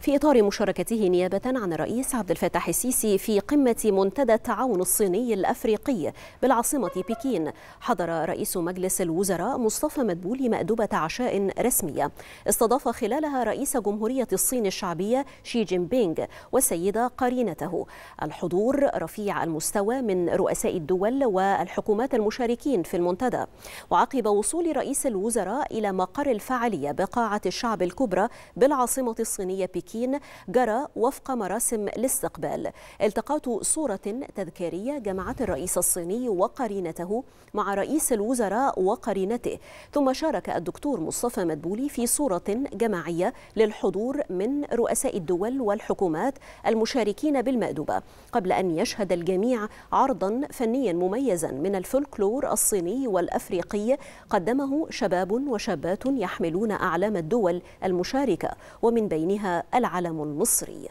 في إطار مشاركته نيابة عن الرئيس عبد الفتاح السيسي في قمة منتدى التعاون الصيني الأفريقي بالعاصمة بكين حضر رئيس مجلس الوزراء مصطفى مدبول مأدبة عشاء رسمية استضاف خلالها رئيس جمهورية الصين الشعبية شي جين بينغ والسيدة قرينته الحضور رفيع المستوى من رؤساء الدول والحكومات المشاركين في المنتدى وعقب وصول رئيس الوزراء إلى مقر الفعالية بقاعة الشعب الكبرى بالعاصمة الصينية بكين بكين جرى وفق مراسم الاستقبال التقاط صورة تذكارية جمعت الرئيس الصيني وقرينته مع رئيس الوزراء وقرينته ثم شارك الدكتور مصطفى مدبولي في صورة جماعية للحضور من رؤساء الدول والحكومات المشاركين بالمأدبة قبل أن يشهد الجميع عرضا فنيا مميزا من الفولكلور الصيني والأفريقي قدمه شباب وشابات يحملون أعلام الدول المشاركة ومن بينها العلم المصري